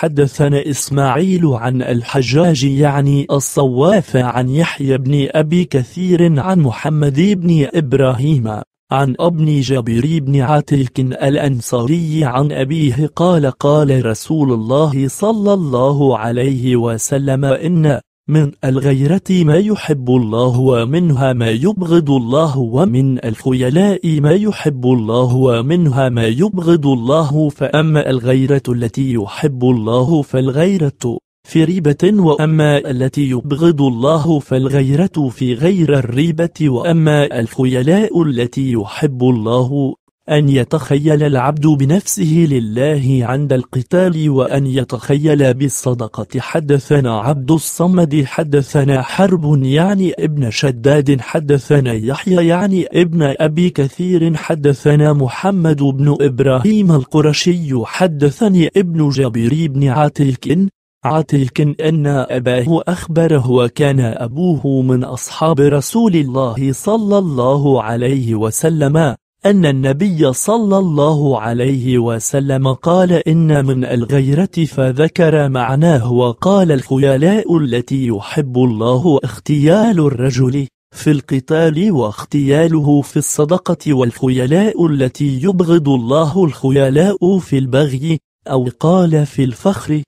حدثنا إسماعيل عن الحجاج يعني الصواف عن يحيى بن أبي كثير عن محمد بن إبراهيم عن ابن جابر بن عاتلك الأنصاري عن أبيه قال قال رسول الله صلى الله عليه وسلم إن من الغيرة ما يحب الله ومنها ما يبغض الله ومن الخيلاء ما يحب الله ومنها ما يبغض الله فأما الغيرة التي يحب الله فالغيرة في ريبة وأما التي يبغض الله فالغيرة في غير الريبة وأما الخيلاء التي يحب الله أن يتخيل العبد بنفسه لله عند القتال وأن يتخيل بالصدقة حدثنا عبد الصمد حدثنا حرب يعني ابن شداد حدثنا يحيى يعني ابن أبي كثير حدثنا محمد بن إبراهيم القرشي حدثني ابن جبير بن عتيك عتيك أن أباه أخبره وكان أبوه من أصحاب رسول الله صلى الله عليه وسلم أن النبي صلى الله عليه وسلم قال إن من الغيرة فذكر معناه وقال الخيلاء التي يحب الله اختيال الرجل في القتال واختياله في الصدقة والخيلاء التي يبغض الله الخيلاء في البغي أو قال في الفخر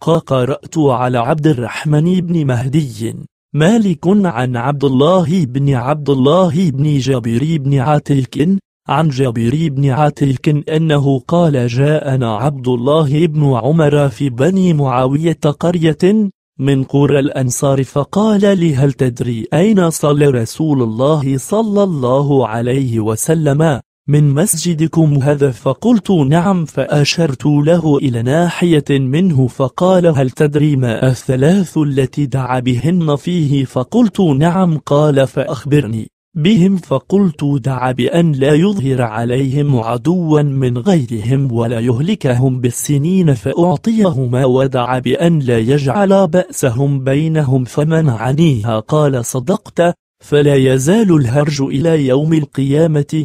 قرأت على عبد الرحمن بن مهدي مالك عن عبد الله بن عبد الله بن جابر بن عتيك عن جابر بن عتيك أنه قال جاءنا عبد الله بن عمر في بني معاوية قرية من قرى الأنصار فقال لي هل تدري أين صلى رسول الله صلى الله عليه وسلم من مسجدكم هذا فقلت نعم فأشرت له إلى ناحية منه فقال هل تدري ما الثلاث التي دعا بهن فيه فقلت نعم قال فأخبرني بهم فقلت دعا بأن لا يظهر عليهم عدوا من غيرهم ولا يهلكهم بالسنين فأعطيهما ودعا بأن لا يجعل بأسهم بينهم فمنعنيها قال صدقت فلا يزال الهرج إلى يوم القيامة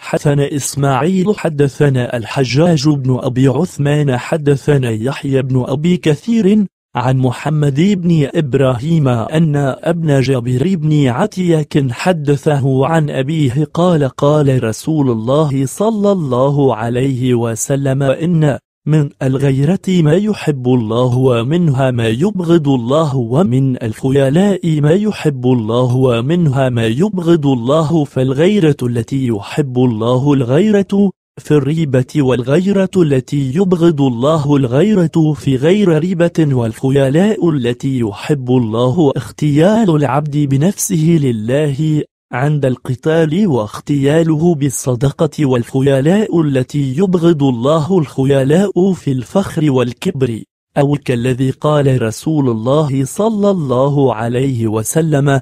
حدثنا إسماعيل حدثنا الحجاج بن أبي عثمان حدثنا يحيى بن أبي كثير عن محمد بن إبراهيم أن ابن جابر بن عتيك حدثه عن أبيه قال قال رسول الله صلى الله عليه وسلم إن من الغيرة ما يحب الله ومنها ما يبغض الله ومن الخيلاء ما يحب الله ومنها ما يبغض الله فالغيرة التي يحب الله الغيرة في الريبة والغيرة التي يبغض الله الغيرة في غير ريبة والخيلاء التي يحب الله اختيال العبد بنفسه لله عند القتال واغتياله بالصدقة والخيلاء التي يبغض الله الخيلاء في الفخر والكبر أو كالذي قال رسول الله صلى الله عليه وسلم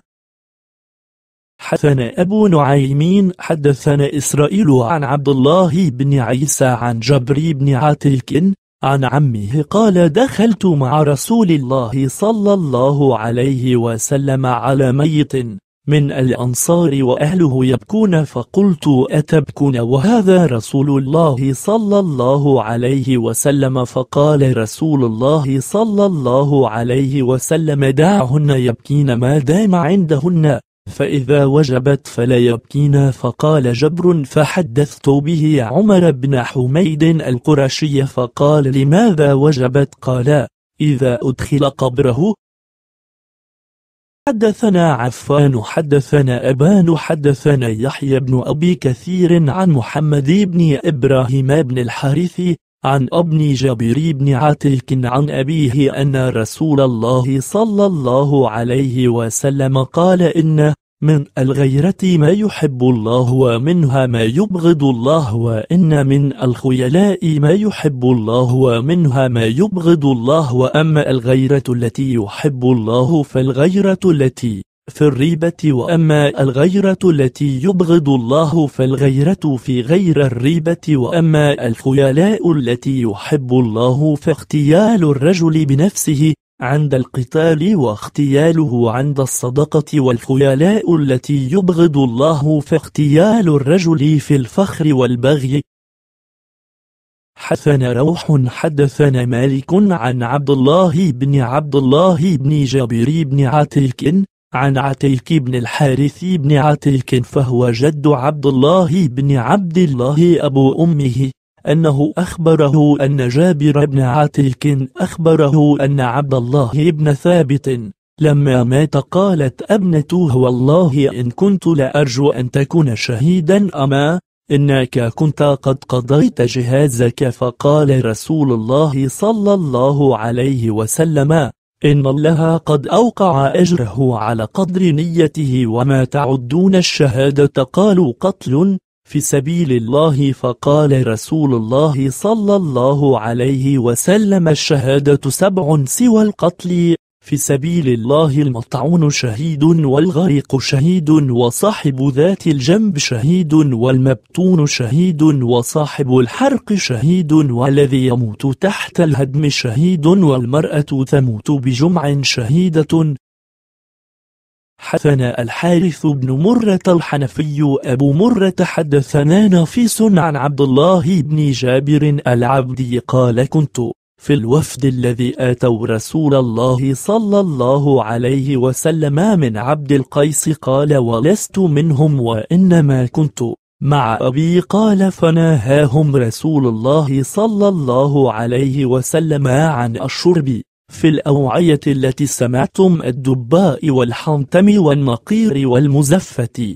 حدثنا أبو نعيمين حدثنا إسرائيل عن عبد الله بن عيسى عن جبري بن عاتلك عن عمه قال دخلت مع رسول الله صلى الله عليه وسلم على ميت من الأنصار وأهله يبكون فقلت أتبكون وهذا رسول الله صلى الله عليه وسلم فقال رسول الله صلى الله عليه وسلم دعهن يبكين ما دام عندهن فإذا وجبت فلا يبكين فقال جبر فحدثت به عمر بن حميد القرشي فقال لماذا وجبت قال إذا أدخل قبره حدثنا عفان حدثنا أبان حدثنا يحيى بن أبي كثير عن محمد بن إبراهيم بن الحارث عن ابن جابري بن عتيك عن أبيه أن رسول الله صلى الله عليه وسلم قال إن من الغيرة ما يحب الله ومنها ما يبغض الله وإن من الخيلاء ما يحب الله ومنها ما يبغض الله وأما الغيرة التي يحب الله فالغيرة التي في الريبة وأما الغيرة التي يبغض الله فالغيرة في غير الريبة وأما الخيلاء التي يحب الله فاختيال الرجل بنفسه عند القتال واغتياله عند الصدقة والخيلاء التي يبغض الله فاغتيال الرجل في الفخر والبغي حدثنا روح حدثنا مالك عن عبد الله بن عبد الله بن جابر بن عتيك عن عتيك بن الحارث بن عتيك فهو جد عبد الله بن عبد الله أبو أمه أنه أخبره أن جابر بن عاتك أخبره أن عبد الله بن ثابت لما مات قالت أبنته والله إن كنت لأرجو أن تكون شهيدا أما إنك كنت قد قضيت جهازك فقال رسول الله صلى الله عليه وسلم إن الله قد أوقع أجره على قدر نيته وما تعدون الشهادة قالوا قتل في سبيل الله فقال رسول الله صلى الله عليه وسلم الشهادة سبع سوى القتل في سبيل الله المطعون شهيد والغريق شهيد وصاحب ذات الجنب شهيد والمبتون شهيد وصاحب الحرق شهيد والذي يموت تحت الهدم شهيد والمرأة تموت بجمع شهيدة حدثنا الحارث بن مرة الحنفي أبو مرة حدثنا نافيس عن عبد الله بن جابر العبدي قال كنت في الوفد الذي آتوا رسول الله صلى الله عليه وسلم من عبد القيس قال ولست منهم وإنما كنت مع أبي قال فناهاهم رسول الله صلى الله عليه وسلم عن الشرب في الأوعية التي سمعتم الدباء والحنتم والنقير والمزفة